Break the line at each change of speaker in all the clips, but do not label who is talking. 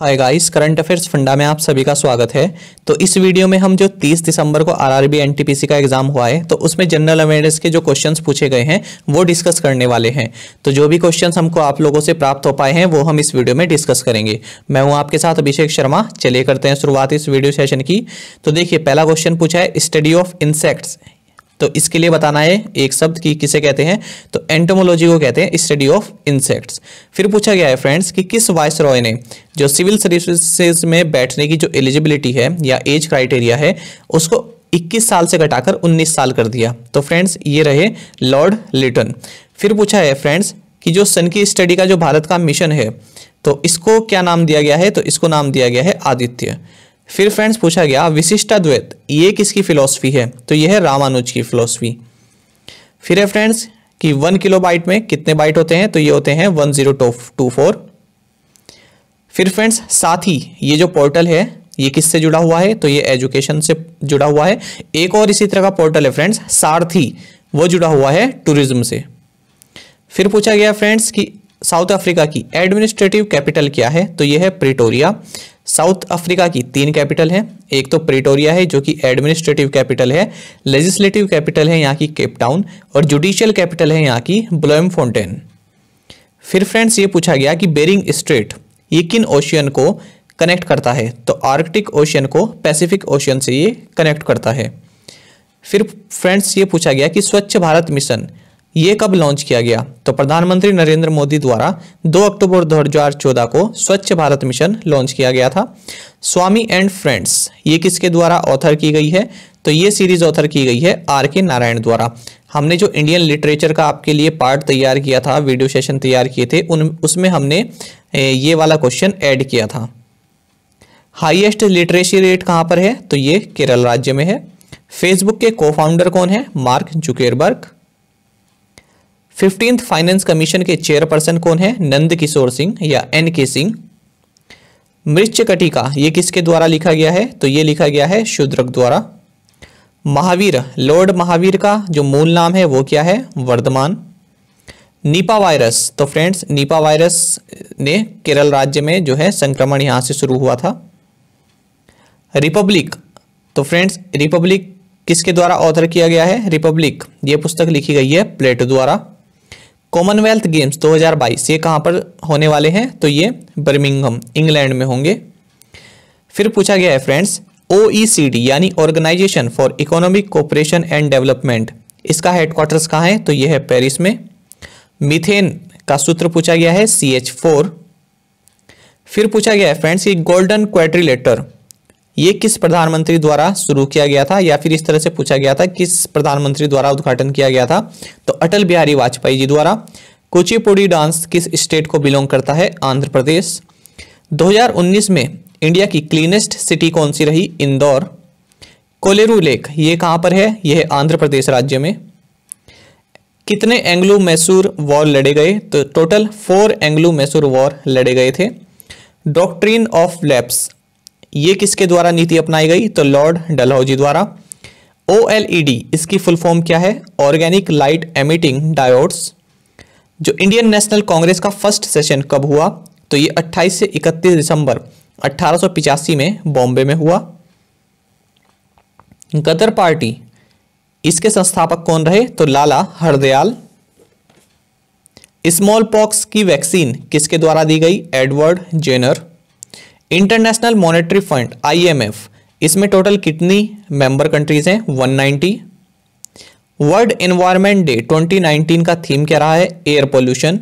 hi guys current affairs funda में आप सभी का स्वागत है तो इस वीडियो में हम जो 30 दिसंबर को आरआरबी एनटीपीसी का एग्जाम हुआ है तो उसमें जनरल अवेयरनेस के जो क्वेश्चंस पूछे गए हैं वो डिस्कस करने वाले हैं तो जो भी क्वेश्चंस हमको आप लोगों से प्राप्त हो पाए हैं वो हम इस वीडियो में डिस्कस करेंगे मैं हूँ आपके साथ अभिषेक शर्मा चलिए करते हैं शुरुआत इस वीडियो सेशन की तो देखिए पहला क्वेश्चन पूछा है स्टडी ऑफ इंसेक्ट्स तो इसके लिए बताना है एक शब्द की किसे कहते हैं तो एंटोमोलॉजी को कहते हैं स्टडी ऑफ इंसेक्ट्स फिर पूछा गया है फ्रेंड्स कि किस वाइस रॉय ने जो सिविल सर्विसेज में बैठने की जो एलिजिबिलिटी है या एज क्राइटेरिया है उसको 21 साल से घटाकर 19 साल कर दिया तो फ्रेंड्स ये रहे लॉर्ड लिटन फिर पूछा है फ्रेंड्स कि जो सन की स्टडी का जो भारत का मिशन है तो इसको क्या नाम दिया गया है तो इसको नाम दिया गया है आदित्य फिर फ्रेंड्स पूछा गया विशिष्टा द्वैत ये किसकी फिलोसफी है तो यह है रामानुज की फिलोसफी फिर है फ्रेंड्स कि वन किलो बाइट में कितने बाइट होते हैं तो ये होते हैं वन जीरो टू फोर फिर फ्रेंड्स ही ये जो पोर्टल है ये किससे जुड़ा हुआ है तो ये एजुकेशन से जुड़ा हुआ है एक और इसी तरह का पोर्टल है फ्रेंड्स सारथी वो जुड़ा हुआ है टूरिज्म से फिर पूछा गया फ्रेंड्स कि साउथ अफ्रीका की एडमिनिस्ट्रेटिव कैपिटल क्या है तो ये है प्रिटोरिया साउथ अफ्रीका की तीन कैपिटल हैं एक तो प्रिटोरिया है जो कि एडमिनिस्ट्रेटिव कैपिटल है लेजिस्लेटिव कैपिटल है यहाँ की केपटाउन और जुडिशियल कैपिटल है यहाँ की ब्लोम फाउंटेन फिर फ्रेंड्स ये पूछा गया कि बेरिंग स्ट्रेट ये किन ओशियन को कनेक्ट करता है तो आर्कटिक ओशियन को पैसिफिक ओशियन से ये कनेक्ट करता है फिर फ्रेंड्स ये पूछा गया कि स्वच्छ भारत मिशन ये कब लॉन्च किया गया तो प्रधानमंत्री नरेंद्र मोदी द्वारा 2 अक्टूबर 2014 को स्वच्छ भारत मिशन लॉन्च किया गया था स्वामी एंड फ्रेंड्स ये किसके द्वारा ऑथर की गई है तो ये सीरीज ऑथर की गई है आर के नारायण द्वारा हमने जो इंडियन लिटरेचर का आपके लिए पार्ट तैयार किया था वीडियो सेशन तैयार किए थे उन उसमें हमने ये वाला क्वेश्चन ऐड किया था हाइएस्ट लिटरेसी रेट कहाँ पर है तो ये केरल राज्य में है फेसबुक के को फाउंडर कौन है Mark Zuckerberg fifteenth finance commission के चेयरपर्सन कौन है नंद किशोर सिंह या एन के सिंह कटिका ये किसके द्वारा लिखा गया है तो ये लिखा गया है शूद्रक द्वारा महावीर लॉर्ड महावीर का जो मूल नाम है वो क्या है वर्धमान नीपा वायरस तो फ्रेंड्स नीपा वायरस ने केरल राज्य में जो है संक्रमण यहाँ से शुरू हुआ था रिपब्लिक तो फ्रेंड्स रिपब्लिक किसके द्वारा ऑथर किया गया है रिपब्लिक ये पुस्तक लिखी गई है प्लेटो द्वारा कॉमनवेल्थ गेम्स 2022 ये कहाँ पर होने वाले हैं तो ये बर्मिंगम इंग्लैंड में होंगे फिर पूछा गया है फ्रेंड्स ओ e यानी organisation for economic cooperation and development इसका हेडक्वार्टर्स कहाँ है तो यह है पेरिस में मिथेन का सूत्र पूछा गया है सी एच फोर फिर पूछा गया है फ्रेंड्स ये गोल्डन क्वेट्रीलेटर ये किस प्रधानमंत्री द्वारा शुरू किया गया था या फिर इस तरह से पूछा गया था किस प्रधानमंत्री द्वारा उद्घाटन किया गया था तो अटल बिहारी वाजपेयी जी द्वारा कुचिपुड़ी डांस किस स्टेट को बिलोंग करता है आंध्र प्रदेश 2019 में इंडिया की क्लीनेस्ट सिटी कौन सी रही इंदौर कोलेरू लेक ये कहाँ पर है यह आंध्र प्रदेश राज्य में कितने एंग्लो मैसूर वॉर लड़े गए तो total four Anglo Mysore war लड़े गए थे डॉक्ट्रीन ऑफ लैप्स ये किसके द्वारा नीति अपनाई गई तो लॉर्ड डलहौजी द्वारा ओ e इसकी फुल फॉर्म क्या है ऑर्गेनिक लाइट एमिटिंग डायोड्स जो इंडियन नेशनल कांग्रेस का फर्स्ट सेशन कब हुआ तो ये 28 से 31 दिसंबर अट्ठारह में बॉम्बे में हुआ गदर पार्टी इसके संस्थापक कौन रहे तो लाला हरदयाल स्मॉल पॉक्स की वैक्सीन किसके द्वारा दी गई Edward Jenner International Monetary Fund IMF इसमें टोटल कितनी मेंबर कंट्रीज हैं 190 वर्ल्ड एनवायरनमेंट डे 2019 का थीम क्या रहा है air pollution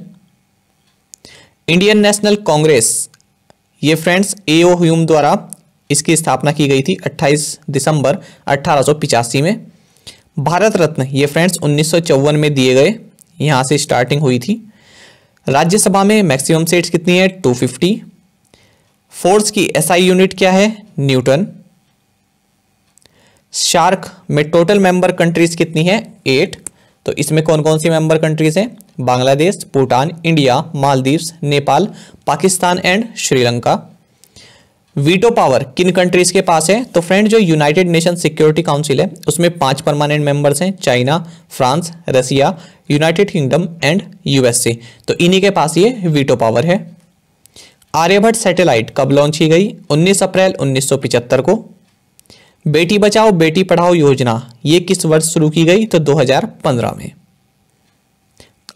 Indian National Congress ये फ्रेंड्स ए ओ ह्यूम द्वारा इसकी स्थापना की गई थी 28 दिसंबर अट्ठारह में भारत रत्न ये फ्रेंड्स उन्नीस में दिए गए यहाँ से स्टार्टिंग हुई थी राज्यसभा में मैक्सिमम सीट्स कितनी है 250 फोर्स की एसआई यूनिट क्या है न्यूटन शार्क में टोटल मेंबर कंट्रीज कितनी है एट तो इसमें कौन कौन सी मेंबर कंट्रीज हैं Bangladesh Bhutan India Maldives Nepal Pakistan and Sri Lanka veto power किन कंट्रीज के पास है तो फ्रेंड जो यूनाइटेड नेशन सिक्योरिटी काउंसिल है उसमें पांच परमानेंट मेंबर्स हैं China France Russia United Kingdom and USA तो इन्हीं के पास ये वीटो पावर है आर्यभट्ट सैटेलाइट कब लॉन्च की गई 19 अप्रैल 1975 को बेटी बचाओ बेटी पढ़ाओ योजना ये किस वर्ष शुरू की गई तो 2015 में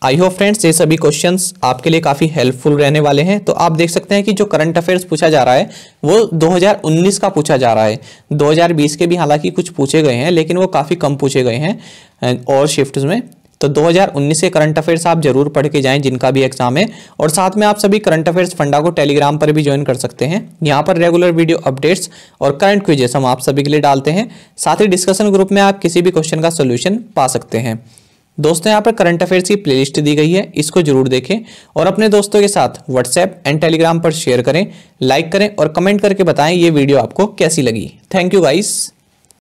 आई होप फ्रेंड्स ये सभी क्वेश्चंस आपके लिए काफ़ी हेल्पफुल रहने वाले हैं तो आप देख सकते हैं कि जो करंट अफेयर्स पूछा जा रहा है वो 2019 का पूछा जा रहा है 2020 के भी हालांकि कुछ पूछे गए हैं लेकिन वो काफ़ी कम पूछे गए हैं और शिफ्ट में तो 2019 से करंट अफेयर्स आप जरूर पढ़ के जाएं जिनका भी एग्जाम है और साथ में आप सभी करंट अफेयर्स फंडा को टेलीग्राम पर भी ज्वाइन कर सकते हैं यहाँ पर रेगुलर वीडियो अपडेट्स और करंट क्विजेस हम आप सभी के लिए डालते हैं साथ ही डिस्कशन ग्रुप में आप किसी भी क्वेश्चन का सोल्यूशन पा सकते हैं दोस्तों यहाँ पर करंट अफेयर्स की प्लेलिस्ट दी गई है इसको जरूर देखें और अपने दोस्तों के साथ व्हाट्सएप एंड टेलीग्राम पर शेयर करें लाइक करें और कमेंट करके बताएं ये वीडियो आपको कैसी लगी थैंक यू गाइस